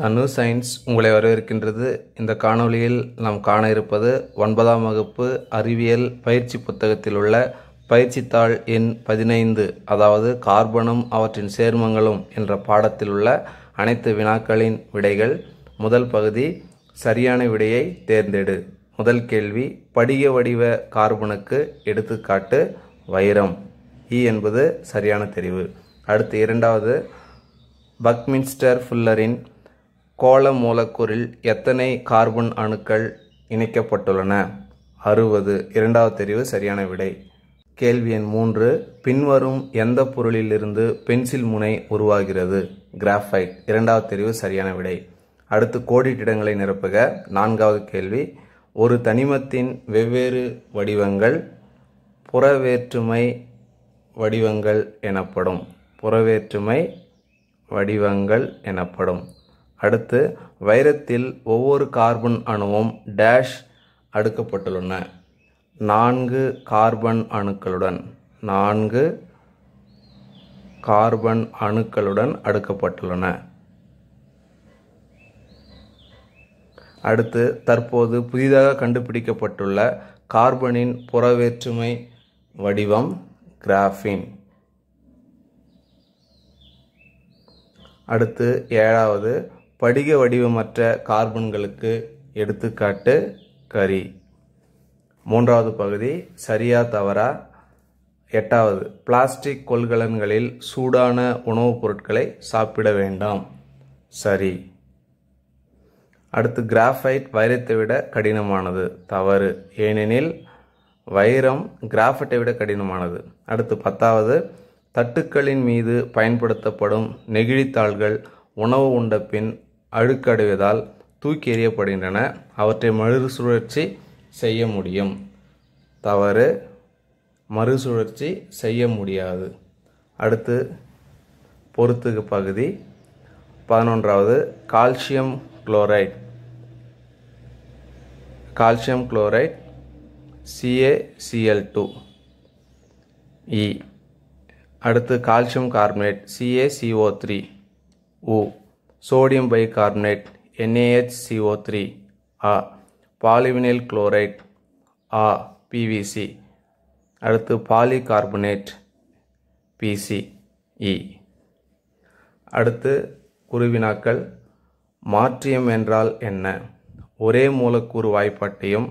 தனு சயின்ஸ் உங்களை வரவேற்கின்றது இந்த காணொளியில் நாம் காண இருப்பது ஒன்பதாம் வகுப்பு அறிவியல் பயிற்சி புத்தகத்தில் உள்ள பயிற்சித்தாள் எண் பதினைந்து அதாவது கார்பனும் அவற்றின் சேர்மங்களும் என்ற பாடத்தில் உள்ள அனைத்து வினாக்களின் விடைகள் முதல் பகுதி சரியான விடையை தேர்ந்தெடு முதல் கேள்வி படிக வடிவ கார்பனுக்கு எடுத்துக்காட்டு வைரம் இ என்பது சரியான தெரிவு அடுத்து இரண்டாவது பக்மின்ஸ்டர் ஃபுல்லரின் கோள மூலக்கூறில் எத்தனை கார்பன் அணுக்கள் இணைக்கப்பட்டுள்ளன அறுபது இரண்டாவது தெரிவு சரியான விடை கேள்வி எண் மூன்று பின்வரும் எந்த பொருளிலிருந்து பென்சில் முனை உருவாகிறது கிராஃபைட் இரண்டாவது தெரிவு சரியான விடை அடுத்து கோடிட்டிடங்களை நிரப்புக நான்காவது கேள்வி ஒரு தனிமத்தின் வெவ்வேறு வடிவங்கள் புறவேற்றுமை வடிவங்கள் எனப்படும் புறவேற்றுமை வடிவங்கள் எனப்படும் அடுத்து வைரத்தில் ஒவ்வொரு கார்பன் அணுவும் டேஷ் அடுக்கப்பட்டுள்ளன நான்கு கார்பன் அணுக்களுடன் நான்கு கார்பன் அணுக்களுடன் அடுக்கப்பட்டுள்ளன அடுத்து தற்போது புதிதாக கண்டுபிடிக்கப்பட்டுள்ள கார்பனின் புறவேற்றுமை வடிவம் கிராஃபின் அடுத்து ஏழாவது படிக வடிவமற்ற கார்பன்களுக்கு எடுத்துக்காட்டு கரி மூன்றாவது பகுதி சரியா தவறா எட்டாவது பிளாஸ்டிக் கொள்கலன்களில் சூடான உணவுப் பொருட்களை சாப்பிட வேண்டாம் சரி அடுத்து கிராஃபைட் வைரத்தை விட கடினமானது தவறு ஏனெனில் வைரம் கிராஃபைட்டை விட கடினமானது அடுத்து பத்தாவது தட்டுக்களின் மீது பயன்படுத்தப்படும் நெகிழித்தாள்கள் உணவு உண்ட பின் அழுக்கடைவதால் தூக்கி எறியப்படுகின்றன அவற்றை மறுசுழற்சி செய்ய முடியும் தவறு மறுசுழற்சி செய்ய முடியாது அடுத்து பொறுத்துக்கு பகுதி பதினொன்றாவது calcium chloride calcium chloride C A C L two இ e. அடுத்து கால்சியம் கார்பனேட் சிஏசிஓ த்ரீ ஊ sodium bicarbonate carbonate N A H C O three ஆ பாலிவினைல் குளோரைட் ஆ பிவிசி அடுத்து பாலிகார்பனேட் பிசிஇ e. அடுத்து குருவினாக்கள் மாற்றியம் என்றால் என்ன ஒரே மூலக்கூறு வாய்ப்பாட்டையும்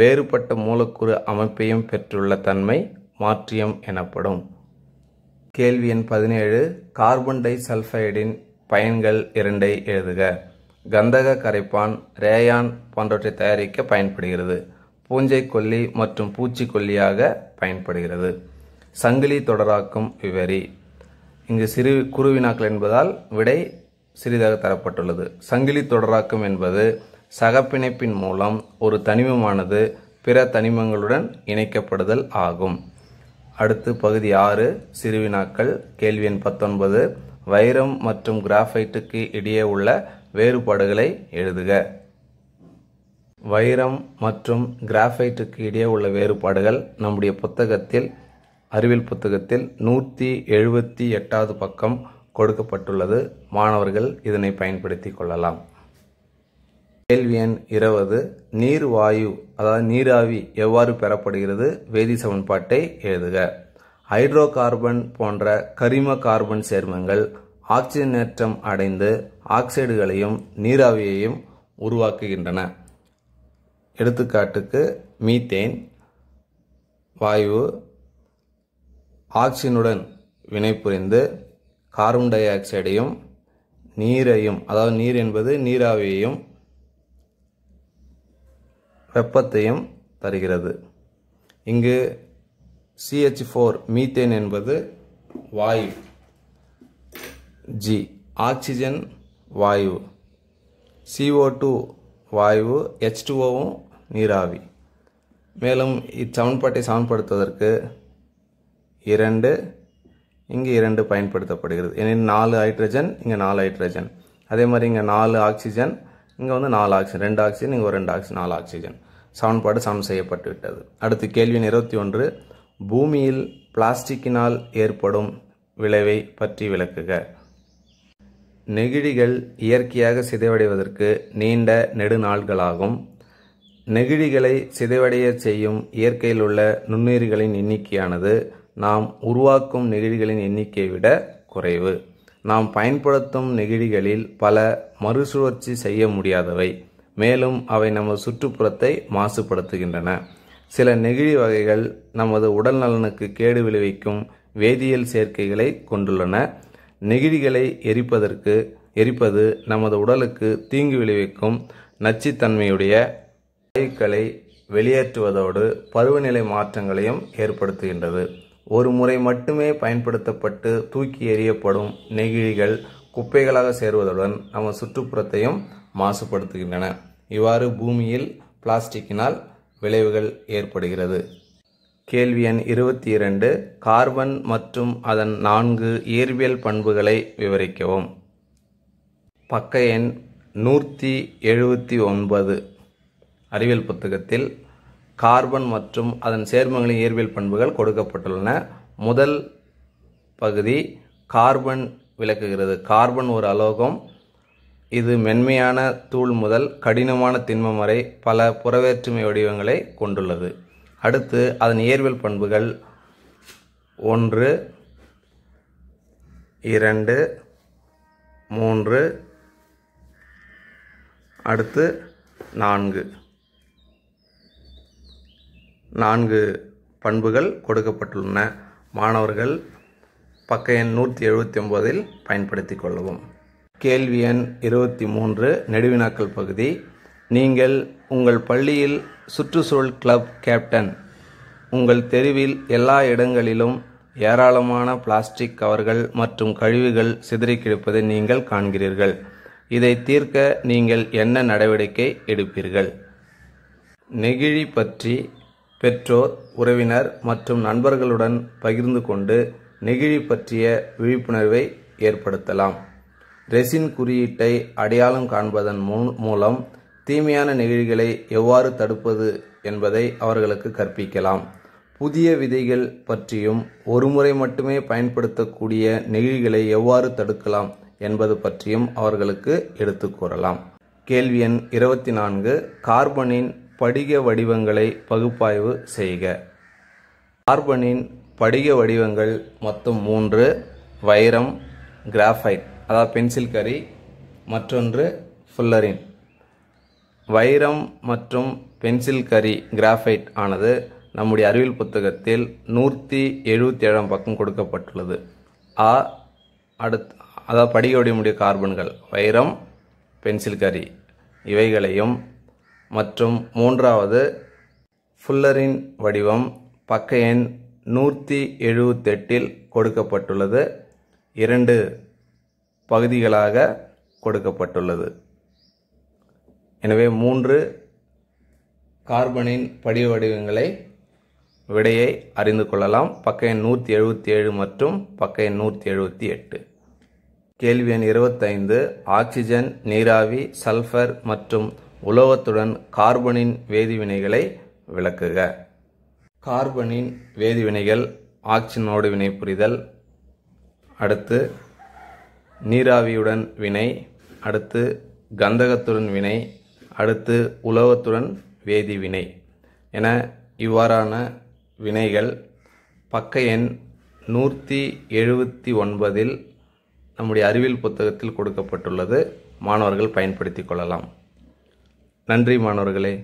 வேறுபட்ட மூலக்கூறு அமைப்பையும் பெற்றுள்ள தன்மை மாற்றியம் எனப்படும் கேள்வி எண் பதினேழு கார்பன் டை சல்ஃபைடின் பயன்கள் இரண்டை எழுதுக கந்தக கரைப்பான் ரேயான் போன்றவற்றை தயாரிக்க பயன்படுகிறது பூஞ்சை கொல்லி மற்றும் பூச்சிக்கொல்லியாக பயன்படுகிறது சங்கிலி தொடராக்கும் விவரி இங்கு சிறு குருவினாக்கள் என்பதால் விடை சிறிதாக தரப்பட்டுள்ளது சங்கிலி தொடராக்கம் என்பது சகப்பிணைப்பின் மூலம் ஒரு தனிமமானது பிற தனிமங்களுடன் இணைக்கப்படுதல் ஆகும் அடுத்து பகுதி ஆறு சிறுவினாக்கள் கேள்வி எண் பத்தொன்பது வைரம் மற்றும் கிராஃபைட்டுக்கு இடையே உள்ள வேறுபாடுகளை எழுதுக வைரம் மற்றும் கிராஃபைட்டுக்கு இடையே உள்ள வேறுபாடுகள் நம்முடைய புத்தகத்தில் அறிவியல் புத்தகத்தில் நூற்றி எழுபத்தி எட்டாவது பக்கம் கொடுக்கப்பட்டுள்ளது மாணவர்கள் இதனை பயன்படுத்தி கொள்ளலாம் கேள்வி எண் இருபது நீர் வாயு அதாவது நீராவி எவ்வாறு பெறப்படுகிறது வேதி சமன்பாட்டை எழுதுக ஹைட்ரோ கார்பன் போன்ற கரிம கார்பன் சேர்மங்கள் ஆக்சிஜனேற்றம் அடைந்து ஆக்சைடுகளையும் நீராவியையும் உருவாக்குகின்றன எடுத்துக்காட்டுக்கு மீத்தேன் வாயு ஆக்சிஜனுடன் வினைபுரிந்து கார்பன் டை ஆக்சைடையும் நீரையும் அதாவது நீர் என்பது நீராவியையும் வெப்பத்தையும் தருகிறது இங்கு சிஹெச் ஃபோர் மீத்தேன் என்பது வாயு ஜி ஆக்சிஜன் வாயு சிஓ டூ வாயு ஹெச் நீராவி மேலும் இச்சமன்பாட்டை சமன்படுத்துவதற்கு இரண்டு இங்கே இரண்டு பயன்படுத்தப்படுகிறது ஏன்னா நாலு ஹைட்ரஜன் இங்கே நாலு ஹைட்ரஜன் அதே மாதிரி இங்கே நாலு ஆக்சிஜன் இங்கே வந்து நாலு ஆக்சிஜன் ரெண்டு ஆக்சிஜன் இங்கே ஒரு ரெண்டு ஆக்சிஜன் நாலு ஆக்சிஜன் சமன்பாடு சமன் செய்யப்பட்டு விட்டது அடுத்து கேள்வி இருபத்தி ஒன்று பூமியில் பிளாஸ்டிக்கினால் ஏற்படும் விளைவை பற்றி விளக்குக நெகிழிகள் இயற்கையாக சிதைவடைவதற்கு நீண்ட நெடுநாள்களாகும் நெகிழிகளை சிதைவடைய செய்யும் இயற்கையில் உள்ள நுண்ணுயிர்களின் எண்ணிக்கையானது நாம் உருவாக்கும் நெகிழிகளின் எண்ணிக்கையை விட குறைவு நாம் பயன்படுத்தும் நெகிழிகளில் பல மறுசுழற்சி செய்ய முடியாதவை மேலும் அவை நமது சுற்றுப்புறத்தை மாசுபடுத்துகின்றன சில நெகிழி வகைகள் நமது உடல் நலனுக்கு கேடு விளைவிக்கும் வேதியியல் சேர்க்கைகளை கொண்டுள்ளன நெகிழிகளை எரிப்பதற்கு எரிப்பது நமது உடலுக்கு தீங்கு விளைவிக்கும் நச்சுத்தன்மையுடைய வாயுக்களை வெளியேற்றுவதோடு பருவநிலை மாற்றங்களையும் ஏற்படுத்துகின்றது ஒரு முறை மட்டுமே பயன்படுத்தப்பட்டு தூக்கி எறியப்படும் நெகிழிகள் குப்பைகளாக சேருவதுடன் நமது சுற்றுப்புறத்தையும் மாசுபடுத்துகின்றன இவ்வாறு பூமியில் பிளாஸ்டிக்கினால் விளைவுகள் ஏற்படுகிறது கேள்வி எண் இருபத்தி இரண்டு கார்பன் மற்றும் அதன் நான்கு இயற்பியல் பண்புகளை விவரிக்கவும் பக்க எண் நூற்றி எழுபத்தி ஒன்பது அறிவியல் புத்தகத்தில் கார்பன் மற்றும் அதன் சேர்மங்களின் இயற்பியல் பண்புகள் கொடுக்கப்பட்டுள்ளன முதல் பகுதி கார்பன் விளக்குகிறது கார்பன் ஒரு அலோகம் இது மென்மையான தூள் முதல் கடினமான திண்மம் வரை பல புறவேற்றுமை வடிவங்களை கொண்டுள்ளது அடுத்து அதன் இயற்பியல் பண்புகள் ஒன்று இரண்டு மூன்று அடுத்து நான்கு நான்கு பண்புகள் கொடுக்கப்பட்டுள்ளன மாணவர்கள் பக்க எண் நூற்றி எழுபத்தி ஒம்போதில் பயன்படுத்தி கொள்ளவும் கேள்வி எண் இருபத்தி மூன்று நெடுவினாக்கள் பகுதி நீங்கள் உங்கள் பள்ளியில் சுற்றுச்சூழல் கிளப் கேப்டன் உங்கள் தெருவில் எல்லா இடங்களிலும் ஏராளமான பிளாஸ்டிக் கவர்கள் மற்றும் கழிவுகள் சிதறி கிடப்பதை நீங்கள் காண்கிறீர்கள் இதை தீர்க்க நீங்கள் என்ன நடவடிக்கை எடுப்பீர்கள் நெகிழி பற்றி பெற்றோர் உறவினர் மற்றும் நண்பர்களுடன் பகிர்ந்து கொண்டு நெகிழி பற்றிய விழிப்புணர்வை ஏற்படுத்தலாம் ரெசின் குறியீட்டை அடையாளம் காண்பதன் மூலம் தீமையான நெகிழிகளை எவ்வாறு தடுப்பது என்பதை அவர்களுக்கு கற்பிக்கலாம் புதிய விதைகள் பற்றியும் ஒருமுறை மட்டுமே பயன்படுத்தக்கூடிய நெகிழிகளை எவ்வாறு தடுக்கலாம் என்பது பற்றியும் அவர்களுக்கு எடுத்து கூறலாம் கேள்வி எண் இருபத்தி நான்கு கார்பனின் படிக வடிவங்களை பகுப்பாய்வு செய்க கார்பனின் படிக வடிவங்கள் மொத்தம் மூன்று வைரம் கிராஃபைட் அதாவது பென்சில் கறி மற்றொன்று ஃபுல்லரின் வைரம் மற்றும் பென்சில் கறி கிராஃபைட் ஆனது நம்முடைய அறிவியல் புத்தகத்தில் நூற்றி எழுபத்தி ஏழாம் பக்கம் கொடுக்கப்பட்டுள்ளது ஆ அடுத்து அதாவது முடிய கார்பன்கள் வைரம் பென்சில் கறி இவைகளையும் மற்றும் மூன்றாவது ஃபுல்லரின் வடிவம் பக்க எண் நூற்றி எழுபத்தெட்டில் கொடுக்கப்பட்டுள்ளது இரண்டு பகுதிகளாக கொடுக்கப்பட்டுள்ளது எனவே மூன்று கார்பனின் படிவ வடிவங்களை விடையை அறிந்து கொள்ளலாம் பக்க எண் நூற்றி எழுபத்தி ஏழு மற்றும் பக்க எண் நூற்றி எழுபத்தி எட்டு கேள்வி எண் இருபத்தைந்து ஆக்சிஜன் நீராவி சல்ஃபர் மற்றும் உலோகத்துடன் கார்பனின் வேதிவினைகளை விளக்குக கார்பனின் வேதிவினைகள் ஆக்சிஜனோடு வினை புரிதல் அடுத்து நீராவியுடன் வினை அடுத்து கந்தகத்துடன் வினை அடுத்து உலோகத்துடன் வேதி வினை என இவ்வாறான வினைகள் பக்க எண் நூற்றி எழுபத்தி ஒன்பதில் நம்முடைய அறிவியல் புத்தகத்தில் கொடுக்கப்பட்டுள்ளது மாணவர்கள் பயன்படுத்தி கொள்ளலாம் நன்றி மாணவர்களே